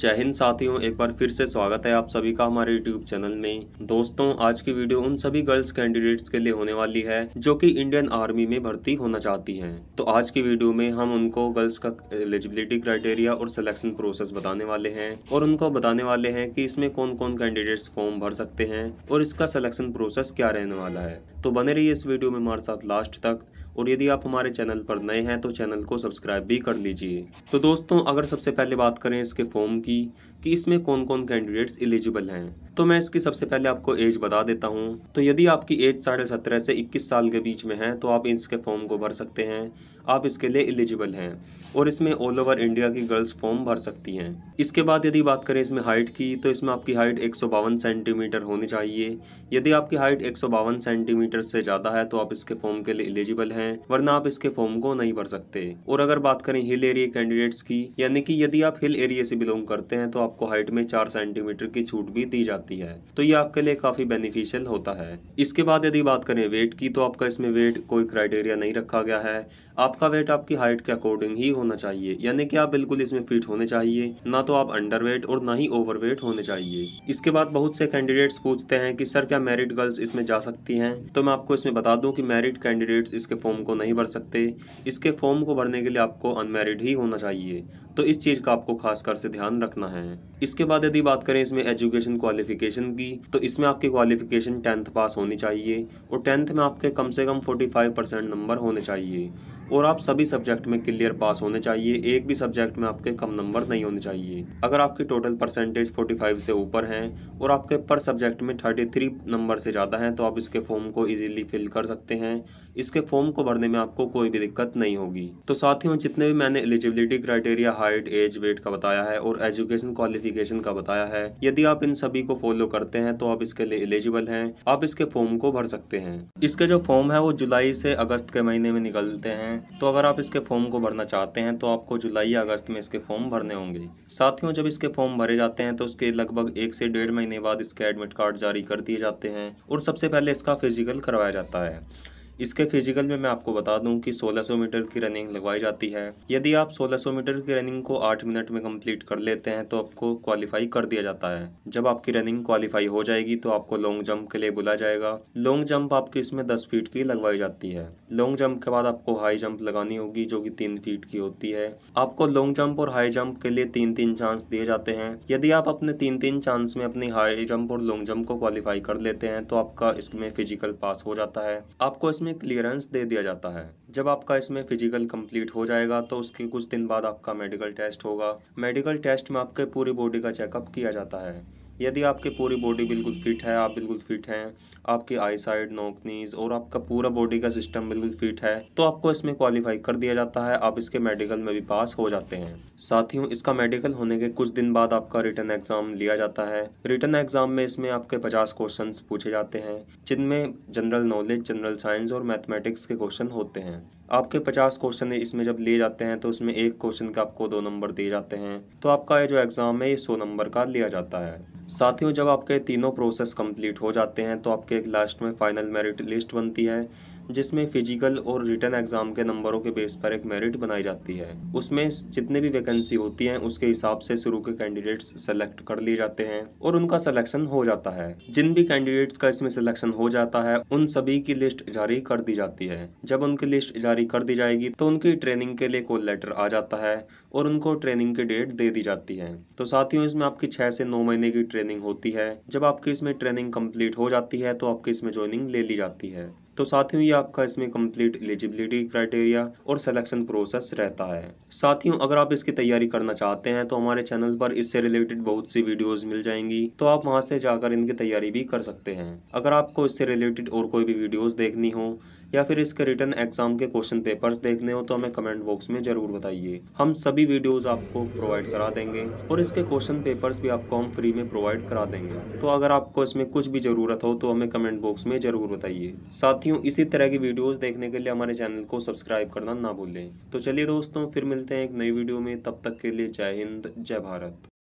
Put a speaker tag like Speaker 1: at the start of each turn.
Speaker 1: जय हिंद साथियों एक बार फिर से स्वागत है आप सभी का हमारे यूट्यूब चैनल में दोस्तों आज की वीडियो उन सभी गर्ल्स कैंडिडेट्स के लिए होने वाली है जो कि इंडियन आर्मी में भर्ती होना चाहती हैं तो आज की वीडियो में हम उनको गर्ल्स का एलिजिबिलिटी क्राइटेरिया और सिलेक्शन प्रोसेस बताने वाले हैं और उनको बताने वाले हैं कि इसमें कौन कौन कैंडिडेट्स फॉर्म भर सकते हैं और इसका सिलेक्शन प्रोसेस क्या रहने वाला है तो बने रही इस वीडियो में हमारे साथ लास्ट तक और यदि आप हमारे चैनल पर नए हैं तो चैनल को सब्सक्राइब भी कर लीजिए तो दोस्तों अगर सबसे पहले बात करें इसके फॉर्म की कि इसमें कौन कौन कैंडिडेट्स एलिजिबल हैं तो मैं इसकी सबसे पहले आपको एज बता देता हूँ तो यदि आपकी एज साढ़े सत्रह से इक्कीस साल के बीच में है तो आप इसके फॉर्म को भर सकते हैं आप इसके लिए एलिजिबल हैं और इसमें ऑल ओवर इंडिया की गर्ल्स फॉर्म भर सकती हैं इसके बाद यदि बात करें इसमें हाइट की तो इसमें आपकी हाइट एक सेंटीमीटर होनी चाहिए यदि आपकी हाइट एक सेंटीमीटर से ज़्यादा है तो आप इसके फॉर्म के लिए एलिजिबल हैं वरना आप इसके फॉर्म को नहीं भर सकते और अगर बात करें हिल एरिया कैंडिडेट्स की यानी कि यदि आप हिल एरिया से बिलोंग करते हैं तो आपको हाइट में चार सेंटीमीटर की छूट भी दी जाती है तो ये आपके लिए काफ़ी बेनिफिशियल होता है इसके बाद यदि बात करें वेट की तो आपका इसमें वेट कोई क्राइटेरिया नहीं रखा गया है आप आपका वेट आपकी हाइट के अकॉर्डिंग ही होना चाहिए यानी कि आप बिल्कुल इसमें फिट होने चाहिए ना तो आप अंडरवेट और ना ही ओवरवेट होने चाहिए इसके बाद बहुत से कैंडिडेट्स पूछते हैं कि सर क्या मेरिट गर्ल्स इसमें जा सकती हैं तो मैं आपको इसमें बता दूं कि मेरिट कैंडिडेट्स इसके फॉर्म को नहीं भर सकते इसके फॉर्म को भरने के लिए आपको अनमेरिड ही होना चाहिए तो इस चीज़ का आपको खास कर से ध्यान रखना है इसके बाद यदि बात करें इसमें एजुकेशन क्वालिफिकेशन की तो इसमें आपकी क्वालिफिकेशन टेंथ पास होनी चाहिए और टेंथ में आपके कम से कम 45 परसेंट नंबर होने चाहिए और और आप सभी सब्जेक्ट में क्लियर पास होने चाहिए एक भी सब्जेक्ट में आपके कम नंबर नहीं होने चाहिए अगर आपकी टोटल परसेंटेज 45 से ऊपर हैं और आपके पर सब्जेक्ट में 33 नंबर से ज़्यादा हैं तो आप इसके फॉर्म को इजीली फिल कर सकते हैं इसके फॉर्म को भरने में आपको कोई भी दिक्कत नहीं होगी तो साथियों जितने भी मैंने eligibility criteria height age weight का बताया है और एजुकेशन क्वालिफिकेशन का बताया है यदि आप इन सभी को फॉलो करते हैं तो आप इसके लिए एलिजिबल हैं आप इसके फॉर्म को भर सकते हैं इसके जो फॉर्म है वो जुलाई से अगस्त के महीने में निकलते हैं तो अगर आप इसके फॉर्म को भरना चाहते हैं तो आपको जुलाई या अगस्त में इसके फॉर्म भरने होंगे साथियों जब इसके फॉर्म भरे जाते हैं तो उसके लगभग एक से डेढ़ महीने बाद इसके एडमिट कार्ड जारी कर दिए जाते हैं और सबसे पहले इसका फिजिकल करवाया जाता है इसके फिजिकल में मैं आपको बता दूं कि 1600 मीटर की रनिंग लगवाई जाती है यदि आप 1600 मीटर की रनिंग को 8 मिनट में कंप्लीट कर लेते हैं तो आपको क्वालिफाई कर दिया जाता है जब आपकी रनिंग क्वालिफाई हो जाएगी तो आपको लॉन्ग जंप के लिए बुला जाएगा लॉन्ग जंप आपकी इसमें दस फीट की लगवाई जाती है लॉन्ग जंप के बाद आपको हाई जंप लगानी होगी जो की तीन फीट की होती है आपको लॉन्ग जंप और हाई जंप के लिए तीन तीन चांस दिए जाते हैं यदि आप अपने तीन तीन चांस में अपनी हाई जंप और लॉन्ग जंप को क्वालिफाई कर लेते हैं तो आपका इसमें फिजिकल पास हो जाता है आपको इसमें इसमें क्लियरेंस दे दिया जाता है जब आपका इसमें फिजिकल कंप्लीट हो जाएगा तो उसके कुछ दिन बाद आपका मेडिकल टेस्ट होगा मेडिकल टेस्ट में आपके पूरी बॉडी का चेकअप किया जाता है यदि आपकी पूरी बॉडी बिल्कुल फिट है आप बिल्कुल फिट हैं आपकी आई साइड नोकनीज और आपका पूरा बॉडी का सिस्टम बिल्कुल फिट है तो आपको इसमें क्वालिफाई कर दिया जाता है आप इसके मेडिकल में भी पास हो जाते हैं साथियों इसका मेडिकल होने के कुछ दिन बाद आपका रिटर्न एग्जाम लिया जाता है रिटर्न एग्जाम में इसमें आपके पचास क्वेश्चन पूछे जाते हैं जिनमें जनरल नॉलेज जनरल साइंस और मैथमेटिक्स के क्वेश्चन होते हैं आपके पचास क्वेश्चन इसमें जब लिए जाते हैं तो उसमें एक क्वेश्चन का आपको दो नंबर दिए जाते हैं तो आपका ये जो एग्ज़ाम है ये सौ नंबर का लिया जाता है साथियों जब आपके तीनों प्रोसेस कंप्लीट हो जाते हैं तो आपके एक लास्ट में फाइनल मेरिट लिस्ट बनती है जिसमें फिजिकल और रिटर्न एग्जाम के नंबरों के बेस पर एक मेरिट बनाई जाती है उसमें जितने भी वैकेंसी होती हैं उसके हिसाब से शुरू के कैंडिडेट्स सेलेक्ट कर लिए जाते हैं और उनका सिलेक्शन हो जाता है जिन भी कैंडिडेट्स का इसमें सिलेक्शन हो जाता है उन सभी की लिस्ट जारी कर दी जाती है जब उनकी लिस्ट जारी कर दी जाएगी तो उनकी ट्रेनिंग के लिए कॉल लेटर आ जाता है और उनको ट्रेनिंग की डेट दे दी जाती है तो साथियों इसमें आपकी छह से नौ महीने की ट्रेनिंग होती है जब आपकी इसमें ट्रेनिंग कंप्लीट हो जाती है तो आपकी इसमें ज्वाइनिंग ले ली जाती है तो साथियों ये आपका इसमें कंप्लीट एलिजिबिलिटी क्राइटेरिया और सिलेक्शन प्रोसेस रहता है साथियों अगर आप इसकी तैयारी करना चाहते हैं तो हमारे चैनल पर इससे रिलेटेड बहुत सी वीडियोस मिल जाएंगी तो आप वहां से जाकर इनकी तैयारी भी कर सकते हैं अगर आपको इससे रिलेटेड और कोई भी वीडियोज देखनी हो या फिर इसके रिटर्न एग्जाम के क्वेश्चन पेपर्स देखने हो तो हमें कमेंट बॉक्स में जरूर बताइए हम सभी वीडियोज आपको प्रोवाइड करा देंगे और इसके क्वेश्चन पेपर्स भी आपको हम फ्री में प्रोवाइड करा देंगे तो अगर आपको इसमें कुछ भी जरूरत हो तो हमें कमेंट बॉक्स में जरूर बताइए साथियों इसी तरह की वीडियोज देखने के लिए हमारे चैनल को सब्सक्राइब करना ना भूलें तो चलिए दोस्तों फिर मिलते हैं एक नई वीडियो में तब तक के लिए जय हिंद जय भारत